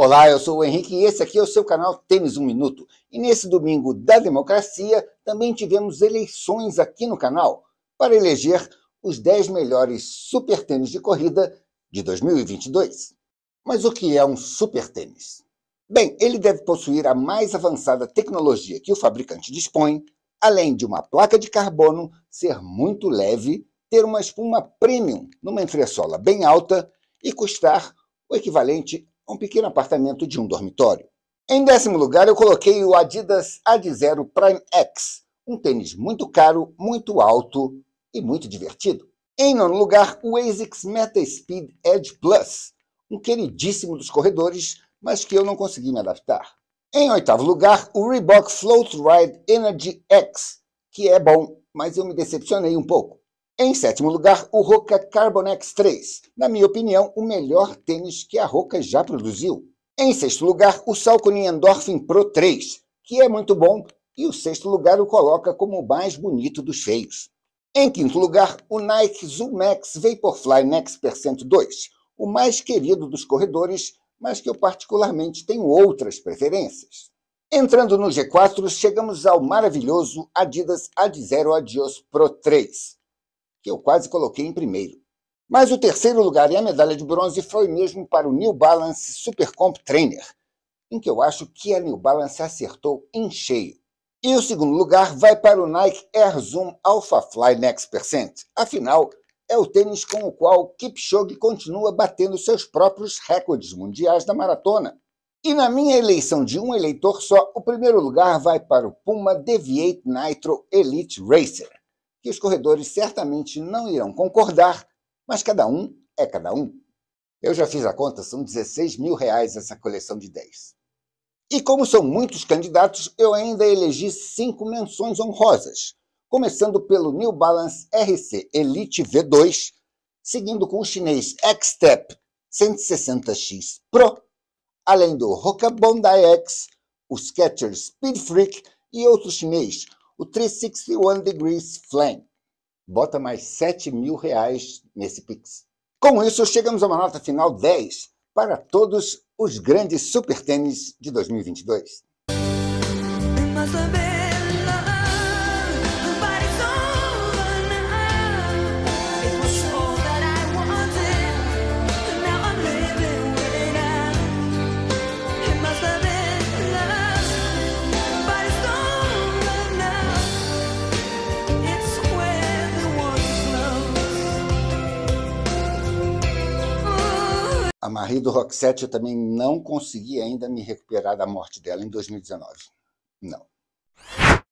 Olá, eu sou o Henrique e esse aqui é o seu canal Tênis 1 Minuto. E nesse domingo da democracia também tivemos eleições aqui no canal para eleger os 10 melhores super tênis de corrida de 2022. Mas o que é um super tênis? Bem, ele deve possuir a mais avançada tecnologia que o fabricante dispõe, além de uma placa de carbono ser muito leve, ter uma espuma premium numa entressola bem alta e custar o equivalente um pequeno apartamento de um dormitório. Em décimo lugar, eu coloquei o Adidas Ad Zero Prime X, um tênis muito caro, muito alto e muito divertido. Em nono lugar, o ASICS Meta Speed Edge Plus, um queridíssimo dos corredores, mas que eu não consegui me adaptar. Em oitavo lugar, o Reebok Float Ride Energy X, que é bom, mas eu me decepcionei um pouco. Em sétimo lugar, o Roca Carbonex 3, na minha opinião, o melhor tênis que a Roca já produziu. Em sexto lugar, o Salconi Endorphin Pro 3, que é muito bom e o sexto lugar o coloca como o mais bonito dos feios. Em quinto lugar, o Nike Zoom Max Vaporfly Next Percent 2, o mais querido dos corredores, mas que eu particularmente tenho outras preferências. Entrando no G4, chegamos ao maravilhoso Adidas Ad Zero Adios Pro 3, que eu quase coloquei em primeiro. Mas o terceiro lugar e a medalha de bronze foi mesmo para o New Balance Supercomp Trainer, em que eu acho que a New Balance acertou em cheio. E o segundo lugar vai para o Nike Air Zoom Alpha Fly Next Percent. Afinal, é o tênis com o qual Kipchoge continua batendo seus próprios recordes mundiais da maratona. E na minha eleição de um eleitor só, o primeiro lugar vai para o Puma Deviate Nitro Elite Racer que os corredores certamente não irão concordar, mas cada um é cada um. Eu já fiz a conta, são 16 mil reais essa coleção de 10. E como são muitos candidatos, eu ainda elegi cinco menções honrosas, começando pelo New Balance RC Elite V2, seguindo com o chinês X-Step 160X Pro, além do Hoka Bondi X, o Skechers Speed Freak e outro chinês, o 361 Degrees Flank bota mais 7 mil reais nesse Pix. Com isso, chegamos a uma nota final 10 para todos os grandes super tênis de 2022. A Marie do Roxette, eu também não consegui ainda me recuperar da morte dela em 2019. Não.